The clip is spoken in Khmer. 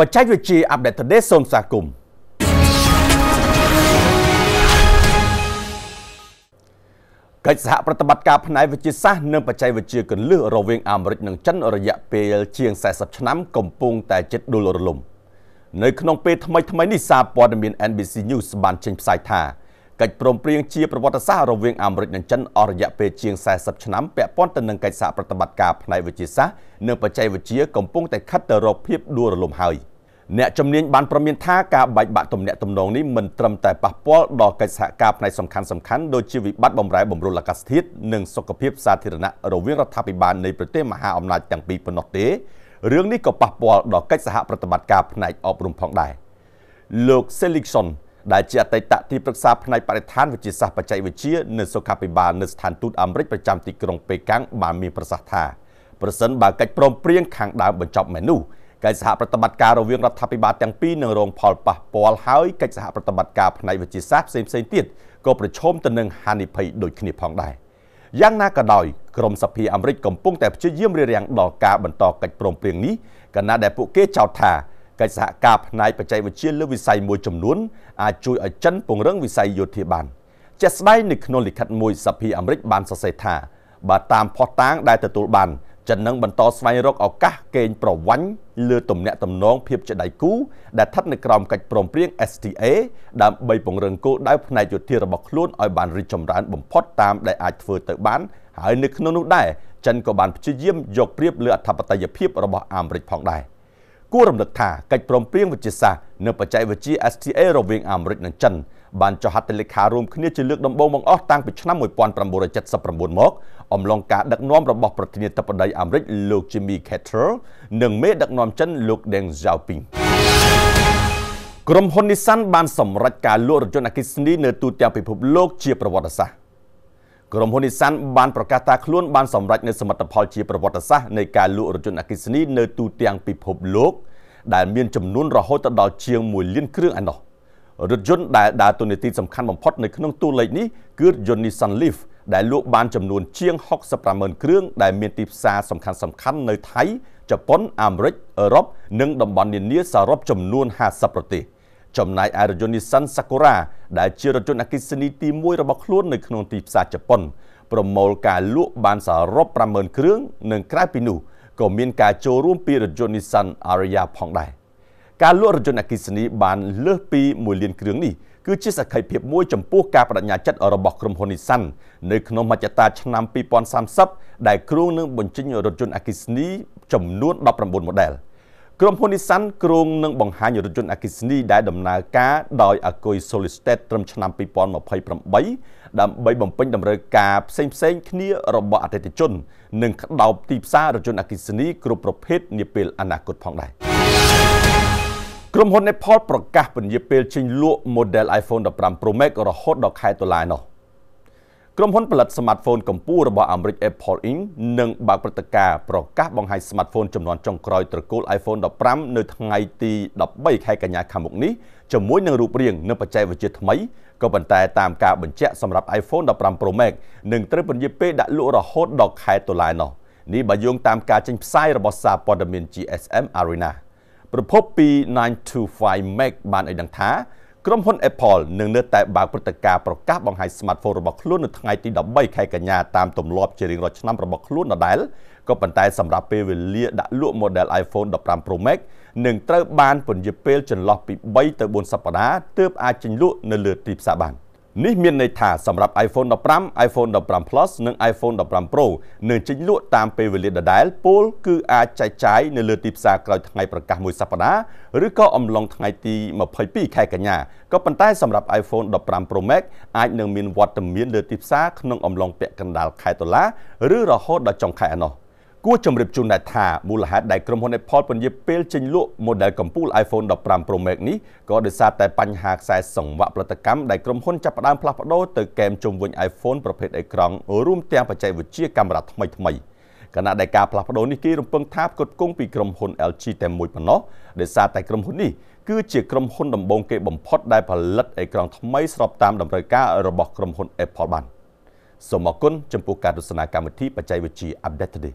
បច្ចេកវិទ្យា Update Today សូមស្វាគមន៍កិច្ចសហប្រតិបត្តិការផ្នែកវិទ្យាសាស្ត្រនិងបច្ចេកវិទ្យាកលឹះរវាងអាមេរិកនិងចិនរយៈពេលជាង40ឆ្នាំកំពុងតែជិតដួលរលំ នៅក្នុងពេលថ្មីថ្មីនេះសារព័ត៌មាន NBC News បានចេញផ្សាយថាកិច្ចព្រមព្រៀងជាប្រវត្តិសាស្ត្ររវាងអាមេរិកនិងចិនអស់រយៈពេលជាង40ឆ្នាំពាក់ព័ន្ធទៅនឹងកិច្ចសហប្រតិបត្តិការផ្នែកវិទ្យាសាស្ត្រនិងបច្ចេកវិទ្យាកំពុងតែខិតទៅរកភាពដួលរលំហើយអ្នកជំនាញបានប្រមានថាការបែកបាក់ទំនាក់ទំនងនេះមិនត្រឹមតែប៉ះពាល់ដល់កិច្ចសហការផ្នែកសំខាន់សំខាន់ដូចជាវិបត្តិបំរែបំរួលអាកាសធាតុនិងសុខភាពសាធារណៈរវាងរដ្ឋាភិបាលនៃប្រទេសមហាអំណាចទាំងពីរប៉ុណ្ណោះទេរឿងនេះក៏ប៉ះពាល់ដល់កិច្ចសហប្រតិបត្តិការផ្នែកអប់រំផងដែរលោក Seligson ដែលជាអតីតទីប្រឹក្សាផ្នែកបរិស្ថានវិទ្យាសាស្ត្របច្ចេកវិទ្យានៅសុខាភិបាលនៅស្ថានទូតអាមេរិកប្រចាំទីក្រុងប៉េកាំងបានមានប្រសាសន៍ថាប្រសិនបើកិច្ចព្រមព្រៀងខាងដើមបញ្ចប់មែននោះកិច្ចសហប្រតិបត្តិការរវាងរដ្ឋាភិបាលទាំងពីរនឹងរង ផលប៉ះពាល់ហើយកិច្ចសហប្រតិបត្តិការផ្នែកវិទ្យាសាស្ត្រផ្សេងៗទៀតក៏ប្រឈមទៅនឹងហានិភ័យដូចគ្នាផងដែរយ៉ាងណាក៏ដោយ ក្រមសភាអាមេរិកកំពុងតែព្យាយាមរារាំងដល់ការបន្តកិច្ចព្រមព្រៀងនេះកណៈដែលពួកគេចោទថាកិច្ចសហការផ្នែកបច្ចេកវិទ្យាលើវិស័យមួយចំនួនអាចជួយឲ្យចិនពង្រឹងវិស័យយោធាបានជាក់ស្ដែងនៅក្នុងលិខិតមួយសភាអាមេរិកបានសរសេរថាបើតាមផុសតាងដែលទទួលបាន ចិននឹងបន្តស្វែងរកឱកាសកេងប្រវ័ញ្ចលើទំនាក់ទំនងភាពជាដៃគូដែលស្ថិតនៅក្រោមកិច្ចព្រមព្រៀង STA ដើម្បីពង្រឹងគោលដៅផ្នែកយោធារបស់ខ្លួនឲ្យបានរីកចម្រើនបំផុតតាមដែលអាចធ្វើទៅបាន ហើយនៅក្នុងនោះដែរចិនក៏បានព្យាយាមយកព្រៀបលើអធិបតេយ្យភាពរបស់អាមេរិកផងដែរ។គួររំលឹកថាកិច្ចព្រមព្រៀងវិទ្យាសាស្ត្រនិងបច្ចេកវិទ្យា STA រវាងអាមេរិកនិងចិនបានចុះហត្ថលេខារួមគ្នាជាលើកដំបូងបង្អស់តាំងពីឆ្នាំ1979មកអំឡុងការដឹកនាំរបស់ប្រធានាធិបតីអាមេរិកលោក Jimmy Carter និងមេដឹកនាំចិនលោក Deng Xiaoping ក្រុមហ៊ុន Nissan បានសម្រេចការលក់រថយន្តអគ្គិសនីនៅទូទាំងពិភពលោកជាប្រវត្តិសាស្ត្រក្រុមហ៊ុន Nissan បានប្រកាសថាខ្លួនបានសម្រេចនូវសមិទ្ធផល ជាប្រវត្តិសាស្ត្រនៃការលក់រថយន្តអគ្គិសនីនៅទូទាំងពិភពលោកដែលមានចំនួនរហូតដល់ជាង1លានគ្រឿងឯណោះរថយន្តដែលដើរតួនាទីសំខាន់បំផុតនៅក្នុងតួលេខនេះគឺរថយន្ត Nissan Leaf ដែលលក់បានចំនួនជាង650000គ្រឿងដែលមានទីផ្សារសំខាន់សំខាន់នៅថៃជប៉ុនអាមេរិកអឺរ៉ុបនិងតំបន់នានាសរុបចំនួន50ប្រទេស។ចំណែកឯរថយន្ត Nissan Sakura ដែលជារថយន្តអគ្គិសនីទី1របស់ខ្លួននៅក្នុងទីផ្សារជប៉ុនប្រមូលការលក់បានសរុប50,000គ្រឿងនិងក្រៅពីនោះក៏មានការចូលរួមពីរថយន្ត Nissan Ariya ផងដែរការលក់រថយន្តអគ្គិសនីបាន លើសពី1លានគ្រឿងនេះគឺជាសក្ខីភាពមួយចំពោះការបដិញ្ញាចិត្តរបស់ក្រុមហ៊ុន Nissan នៅក្នុងមជ្ឈតាឆ្នាំ2030ដែលគ្រោងនឹងបញ្ចេញរថយន្តអគ្គិសនីចំនួន19ម៉ូដែល។ក្រុមហ៊ុន Nissan គ្រោងនឹងបង្ហាញរថយន្តអគ្គិសនីដែលដំណើរការដោយអាគុយ Solid State ត្រឹមឆ្នាំ2028ដើម្បីបំពេញតម្រូវការផ្សេងផ្សេងគ្នារបស់អតិថិជន និងក្តោបទីផ្សាររថយន្តអគ្គិសនីគ្រប់ប្រភេទនាពេលអនាគតផងដែរក្រុមហ៊ុន Apple ប្រកាសពន្យាពេលចេញលក់ model iPhone 15 Pro Max រហូតដល់ខែតុលានោះក្រុមហ៊ុនផលិត smartphone កម្ពុជារបស់អាមេរិក Apple Inc នឹងបើកព្រឹត្តិការណ៍ប្រកាសបង្ហាញ smartphone ចំនួនចុងក្រោយត្រកូល iPhone 15នៅថ្ងៃទី13ខែកញ្ញាខាងមុខនេះជាមួយនឹងរូបរាងនិងបច្ចេកវិទ្យាថ្មីក៏ប៉ុន្តែតាមការបញ្ជាក់សម្រាប់ iPhone 15 Pro Max នឹងត្រូវពន្យាពេលដាក់លក់រហូតដល់ខែតុលានោះនេះបើយោងតាមការចេញផ្សាយរបស់សារព័ត៌មាន GSM Arena ប្រភពពី925 Mac បានឲ្យដឹងថាក្រុមហ៊ុន Apple នឹងនៅតែបើកព្រឹត្តិការណ៍ប្រកាសបង្ហាញ smartphone របស់ខ្លួននៅថ្ងៃទី13ខែកញ្ញាតាមទម្លាប់ជារៀងរាល់ឆ្នាំរបស់ខ្លួនដដែលក៏ប៉ុន្តែសម្រាប់ពេលវេលាដាក់លក់ model iPhone 15 Pro Max នឹងត្រូវបានពន្យាពេលចន្លោះពី3ទៅ4សប្តាហ៍ទើបអាចចេញលក់នៅលើទីផ្សារបាន។នេះមានន័យថាសម្រាប់ iPhone 15 iPhone 15 Plus និង iPhone 15 Pro នឹងចេញលក់តាមពេលវេលាដដែលពលគឺអាចចែកចាយនៅលើទីផ្សារក្រោយថ្ងៃប្រកាសមួយសប្តាហ៍ឬក៏អំឡុងថ្ងៃទី22ខែកញ្ញាក៏ប៉ុន្តែសម្រាប់ iPhone 15 Pro Max អាចនឹងមានវត្តមានលើទីផ្សារក្នុងអំឡុងពាក់កណ្ដាលខែតុលាឬរហូតដល់ចុងខែអាណោះគួរជម្រាបជូនដែរថាមូលហេតុដែលក្រុមហ៊ុន Apple ពន្យាពេលចេញលក់ model កំពូល iPhone 15 Pro Max នេះក៏ដោយសារតែបញ្ហាខ្សែសង្វាក់ផលិតកម្មដែលក្រុមហ៊ុនចាប់ផ្ដើមផ្លាស់ប្ដូរទៅកែមជុំវិញ iPhone ប្រភេទអេក្រង់រួមទាំងបច្ចេកវិទ្យាកាមេរ៉ាថ្មីថ្មីគណៈដែលការផ្លាស់ប្ដូរនេះគេរំពឹងថាផ្គត់ផ្គង់ពីក្រុមហ៊ុន LG តែមួយប៉ុណ្ណោះដោយសារតែក្រុមហ៊ុននេះគឺជាក្រុមហ៊ុនដំបូងគេបំផុតដែលផលិតអេក្រង់ថ្មីស្របតាមតម្រូវការរបស់ក្រុមហ៊ុន Apple បានសូមអរគុណចំពោះការទស្សនាកម្មវិធីបច្ចេកវិទ្យា Update Today